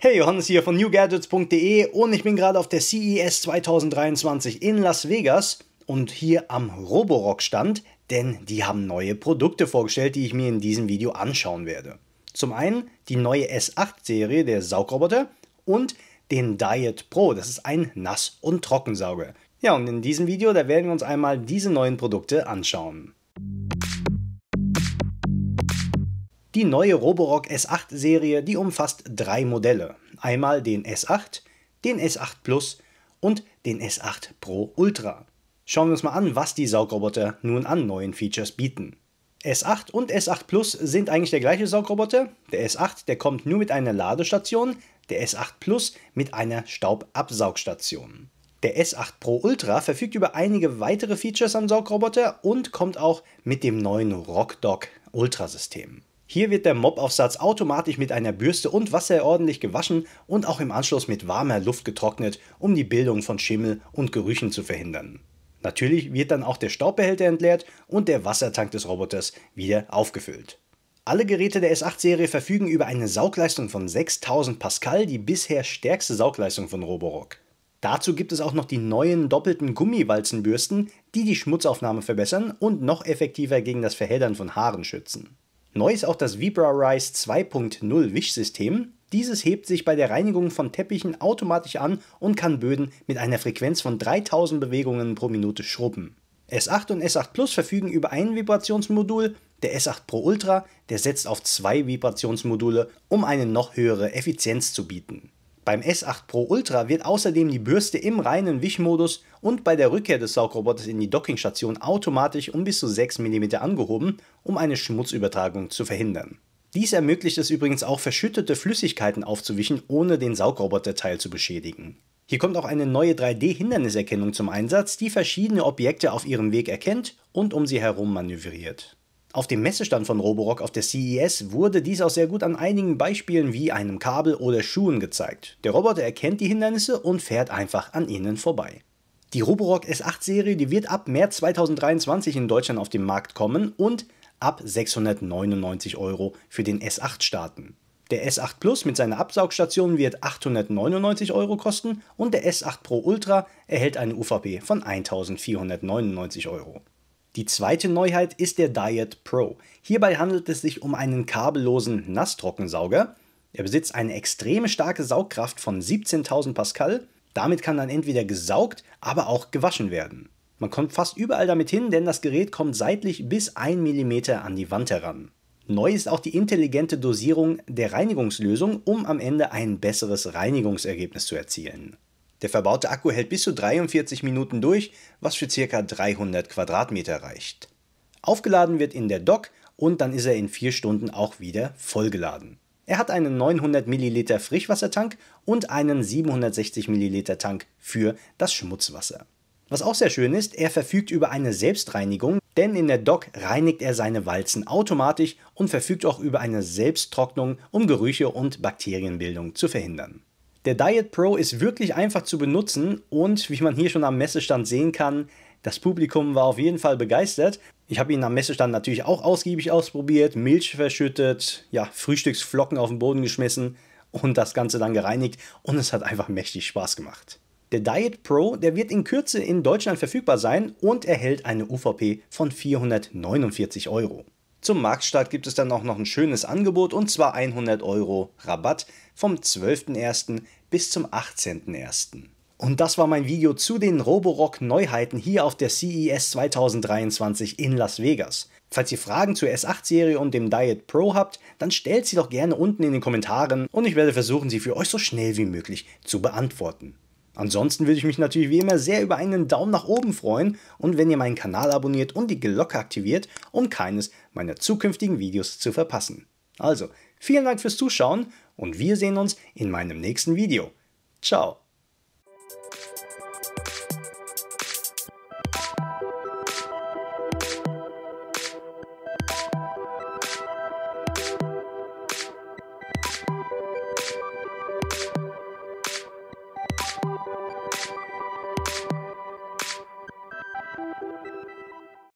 Hey, Johannes hier von newgadgets.de und ich bin gerade auf der CES 2023 in Las Vegas und hier am Roborock-Stand, denn die haben neue Produkte vorgestellt, die ich mir in diesem Video anschauen werde. Zum einen die neue S8-Serie der Saugroboter und den Diet Pro, das ist ein Nass- und Trockensauger. Ja, und in diesem Video, da werden wir uns einmal diese neuen Produkte anschauen. Die neue Roborock S8-Serie, die umfasst drei Modelle. Einmal den S8, den S8 Plus und den S8 Pro Ultra. Schauen wir uns mal an, was die Saugroboter nun an neuen Features bieten. S8 und S8 Plus sind eigentlich der gleiche Saugroboter. Der S8, der kommt nur mit einer Ladestation, der S8 Plus mit einer Staubabsaugstation. Der S8 Pro Ultra verfügt über einige weitere Features am Saugroboter und kommt auch mit dem neuen RockDog Ultra-System. Hier wird der Mopaufsatz automatisch mit einer Bürste und Wasser ordentlich gewaschen und auch im Anschluss mit warmer Luft getrocknet, um die Bildung von Schimmel und Gerüchen zu verhindern. Natürlich wird dann auch der Staubbehälter entleert und der Wassertank des Roboters wieder aufgefüllt. Alle Geräte der S8-Serie verfügen über eine Saugleistung von 6000 Pascal, die bisher stärkste Saugleistung von Roborock. Dazu gibt es auch noch die neuen doppelten Gummiwalzenbürsten, die die Schmutzaufnahme verbessern und noch effektiver gegen das Verheddern von Haaren schützen. Neu ist auch das VibraRise 2.0 Wischsystem. Dieses hebt sich bei der Reinigung von Teppichen automatisch an und kann Böden mit einer Frequenz von 3000 Bewegungen pro Minute schrubben. S8 und S8 Plus verfügen über ein Vibrationsmodul, der S8 Pro Ultra, der setzt auf zwei Vibrationsmodule, um eine noch höhere Effizienz zu bieten. Beim S8 Pro Ultra wird außerdem die Bürste im reinen Wischmodus und bei der Rückkehr des Saugroboters in die Dockingstation automatisch um bis zu 6 mm angehoben, um eine Schmutzübertragung zu verhindern. Dies ermöglicht es übrigens auch verschüttete Flüssigkeiten aufzuwischen, ohne den Saugroboterteil zu beschädigen. Hier kommt auch eine neue 3D-Hinderniserkennung zum Einsatz, die verschiedene Objekte auf ihrem Weg erkennt und um sie herum manövriert. Auf dem Messestand von Roborock auf der CES wurde dies auch sehr gut an einigen Beispielen wie einem Kabel oder Schuhen gezeigt. Der Roboter erkennt die Hindernisse und fährt einfach an ihnen vorbei. Die Roborock S8-Serie, die wird ab März 2023 in Deutschland auf den Markt kommen und ab 699 Euro für den S8 starten. Der S8 Plus mit seiner Absaugstation wird 899 Euro kosten und der S8 Pro Ultra erhält eine UVP von 1499 Euro. Die zweite Neuheit ist der Diet Pro. Hierbei handelt es sich um einen kabellosen Nasstrockenauger. Er besitzt eine extrem starke Saugkraft von 17.000 Pascal. Damit kann dann entweder gesaugt, aber auch gewaschen werden. Man kommt fast überall damit hin, denn das Gerät kommt seitlich bis 1 mm an die Wand heran. Neu ist auch die intelligente Dosierung der Reinigungslösung, um am Ende ein besseres Reinigungsergebnis zu erzielen. Der verbaute Akku hält bis zu 43 Minuten durch, was für ca. 300 Quadratmeter reicht. Aufgeladen wird in der Dock und dann ist er in 4 Stunden auch wieder vollgeladen. Er hat einen 900 ml Frischwassertank und einen 760 ml Tank für das Schmutzwasser. Was auch sehr schön ist, er verfügt über eine Selbstreinigung, denn in der Dock reinigt er seine Walzen automatisch und verfügt auch über eine Selbsttrocknung, um Gerüche und Bakterienbildung zu verhindern. Der Diet Pro ist wirklich einfach zu benutzen und wie man hier schon am Messestand sehen kann, das Publikum war auf jeden Fall begeistert. Ich habe ihn am Messestand natürlich auch ausgiebig ausprobiert, Milch verschüttet, ja, Frühstücksflocken auf den Boden geschmissen und das Ganze dann gereinigt und es hat einfach mächtig Spaß gemacht. Der Diet Pro, der wird in Kürze in Deutschland verfügbar sein und erhält eine UVP von 449 Euro. Zum Marktstart gibt es dann auch noch ein schönes Angebot und zwar 100 Euro Rabatt vom 12.01. bis zum 18.01. Und das war mein Video zu den Roborock Neuheiten hier auf der CES 2023 in Las Vegas. Falls ihr Fragen zur S8-Serie und dem Diet Pro habt, dann stellt sie doch gerne unten in den Kommentaren und ich werde versuchen, sie für euch so schnell wie möglich zu beantworten. Ansonsten würde ich mich natürlich wie immer sehr über einen Daumen nach oben freuen und wenn ihr meinen Kanal abonniert und die Glocke aktiviert, um keines meiner zukünftigen Videos zu verpassen. Also, vielen Dank fürs Zuschauen und wir sehen uns in meinem nächsten Video. Ciao!